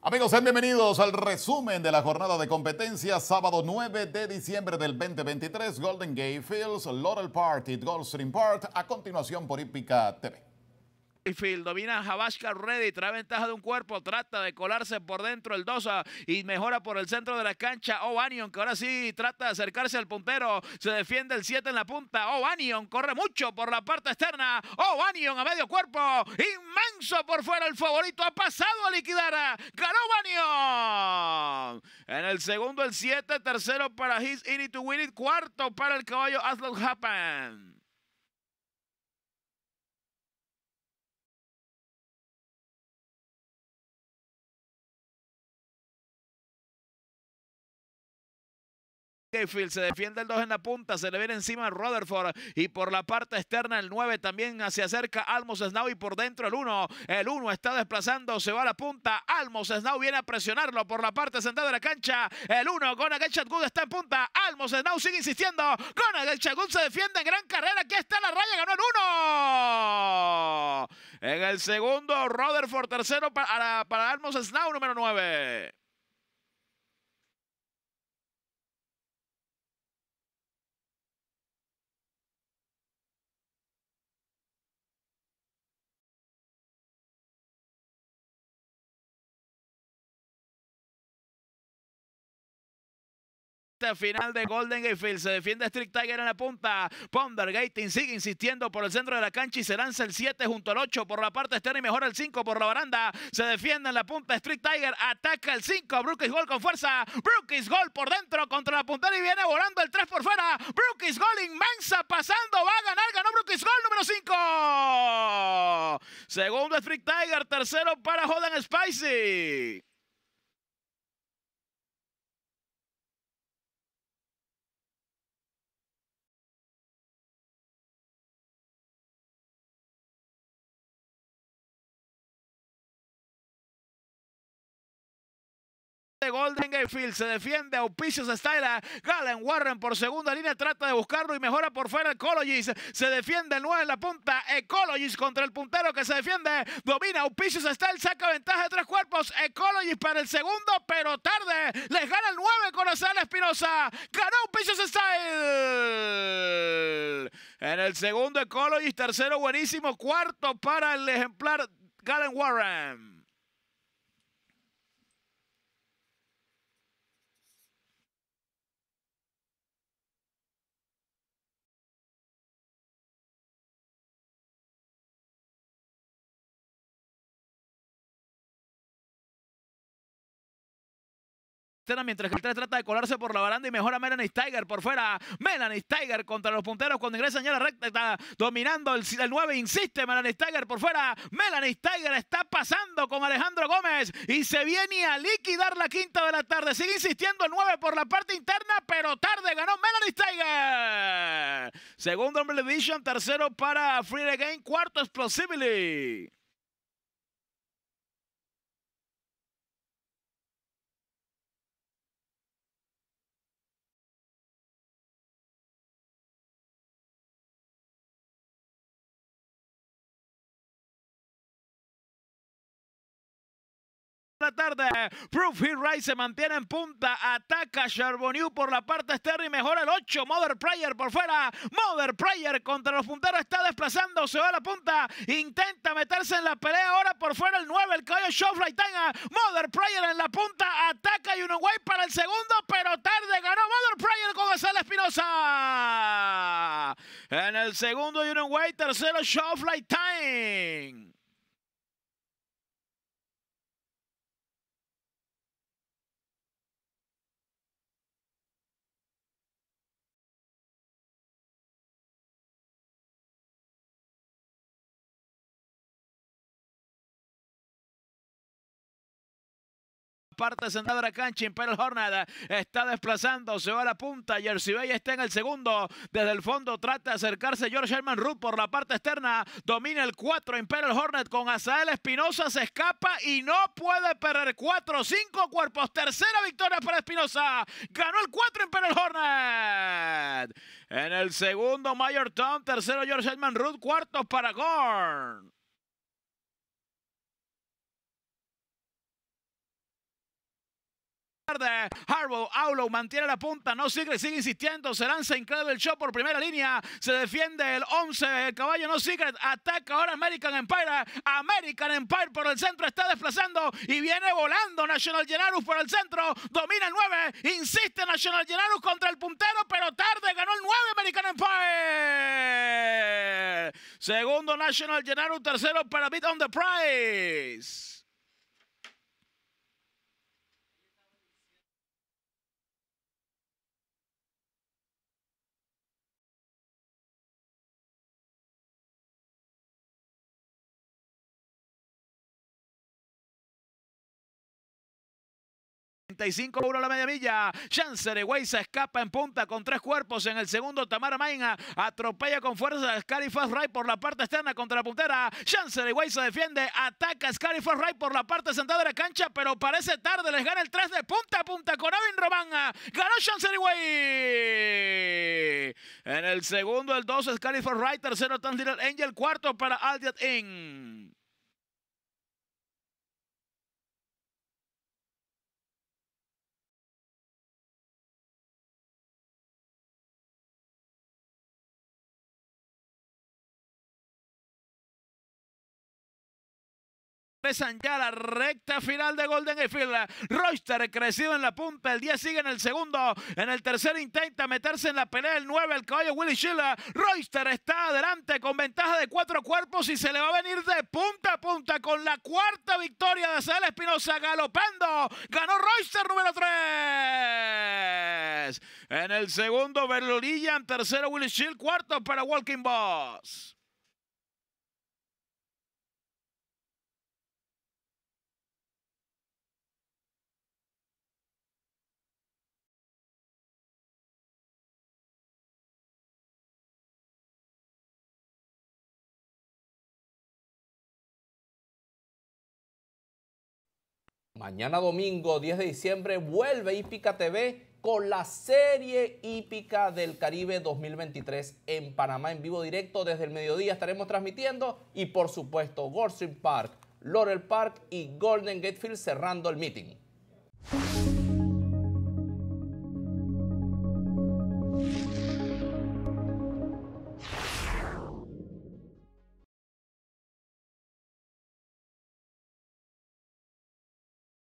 Amigos, sean bienvenidos al resumen de la jornada de competencia sábado 9 de diciembre del 2023, Golden Gate Fields, Laurel Park y Goldstream Park, a continuación por Hípica TV. Field domina Javasca Reddy, trae ventaja de un cuerpo, trata de colarse por dentro el dosa y mejora por el centro de la cancha. O'Banion que ahora sí trata de acercarse al puntero, se defiende el 7 en la punta. O'Banion corre mucho por la parte externa. O'Banion a medio cuerpo, inmenso por fuera el favorito, ha pasado a liquidar. Ganó O'Banion. En el segundo, el 7, tercero para His Init to Win It, cuarto para el caballo Aslan Happen. se defiende el 2 en la punta, se le viene encima Rutherford y por la parte externa el 9 también hacia acerca Almos Snow y por dentro el 1. El 1 está desplazando, se va a la punta. Almos Snow viene a presionarlo por la parte central de la cancha. El 1, con el Good está en punta. Almos Snow sigue insistiendo. el Good se defiende en gran carrera. Aquí está la raya, ganó el 1. En el segundo, Rutherford tercero para, para Almos Snow número 9. Este final de Golden Gatefield, Se defiende Strict Tiger en la punta. Ponder Gating sigue insistiendo por el centro de la cancha y se lanza el 7 junto al 8 por la parte externa y mejora el 5 por la baranda. Se defiende en la punta Strict Tiger. Ataca el 5. Brookies Gol con fuerza. Brookies Gol por dentro contra la puntera y viene volando el 3 por fuera. Brookies Gol inmensa pasando. Va a ganar. Ganó Brookies Gol número 5. Segundo Strict Tiger. Tercero para Holden Spicy. Golden Gayfield Se defiende Auspicios Style, Galen Warren por segunda línea trata de buscarlo y mejora por fuera Ecologies. Se defiende el 9 en la punta. Ecologies contra el puntero que se defiende. Domina Auspicios Style. Saca ventaja de tres cuerpos. Ecologies para el segundo, pero tarde. Les gana el 9 con Osana Espinosa. Ganó Auspicios Style. En el segundo Ecologies. Tercero buenísimo. Cuarto para el ejemplar Galen Warren. mientras que el 3 trata de colarse por la baranda y mejora Melanie Tiger por fuera. Melanie Tiger contra los punteros cuando ingresa ya la recta. Está dominando el, 9. Insiste Melanie Tiger por fuera. Melanie Tiger está pasando con Alejandro Gómez y se viene a liquidar la quinta de la tarde. Sigue insistiendo el 9 por la parte interna, pero tarde ganó Melanie Tiger. Segundo division, tercero para Free Game cuarto Explosively. tarde. Proof Hit se mantiene en punta. Ataca Charbonneau por la parte externa y mejora el 8. Mother Prayer por fuera. Mother Prayer contra los punteros está desplazando. Se va a la punta. Intenta meterse en la pelea. Ahora por fuera el 9. El caballo show tenga Mother Prayer en la punta. Ataca y Way para el segundo. Pero tarde ganó Mother Prayer con Gonzalo Espinosa. En el segundo Way, Tercero Showfly parte central de la cancha. Imperial Hornet está desplazando, se va a la punta. Jersey Bay está en el segundo. Desde el fondo trata de acercarse George Herman Root por la parte externa. Domina el 4 Imperial Hornet con Azael Espinosa. Se escapa y no puede perder 4, 5 cuerpos. Tercera victoria para Espinosa. Ganó el 4 Imperial Hornet. En el segundo, Mayor Tom. Tercero, George Herman Root, Cuarto para Gorn. Harbour, Aulo mantiene la punta, no Secret sigue insistiendo, se lanza Incredible Show por primera línea, se defiende el 11, el caballo no Secret, ataca ahora American Empire, American Empire por el centro está desplazando y viene volando National Generalus por el centro, domina el 9, insiste National Generalus contra el puntero, pero tarde ganó el 9 American Empire. Segundo National Generus, tercero para Beat on the Prize. 35 1 la media milla. Chance se escapa en punta con tres cuerpos en el segundo. Tamara Maina atropella con fuerza a Scarifaz Ray por la parte externa contra la puntera. Chance se defiende. Ataca a Ray por la parte sentada de la cancha, pero parece tarde. Les gana el 3 de punta a punta con Avin Román. Ganó Chance En el segundo, el 2, Scary Ray. Tercero, Tan Angel. Cuarto para Aldiat In. Empezan ya la recta final de Golden Field. Royster crecido en la punta. El 10 sigue en el segundo. En el tercer intenta meterse en la pelea. El 9, el caballo Willy Schiller. Royster está adelante con ventaja de cuatro cuerpos y se le va a venir de punta a punta con la cuarta victoria de Cel Espinosa galopando. Ganó Royster número 3. En el segundo, Berlurillan, En tercero, Willy Schiller. Cuarto para Walking Boss. Mañana domingo 10 de diciembre vuelve Hípica TV con la serie hípica del Caribe 2023 en Panamá en vivo directo desde el mediodía estaremos transmitiendo y por supuesto Goldstream Park, Laurel Park y Golden Gatefield cerrando el meeting.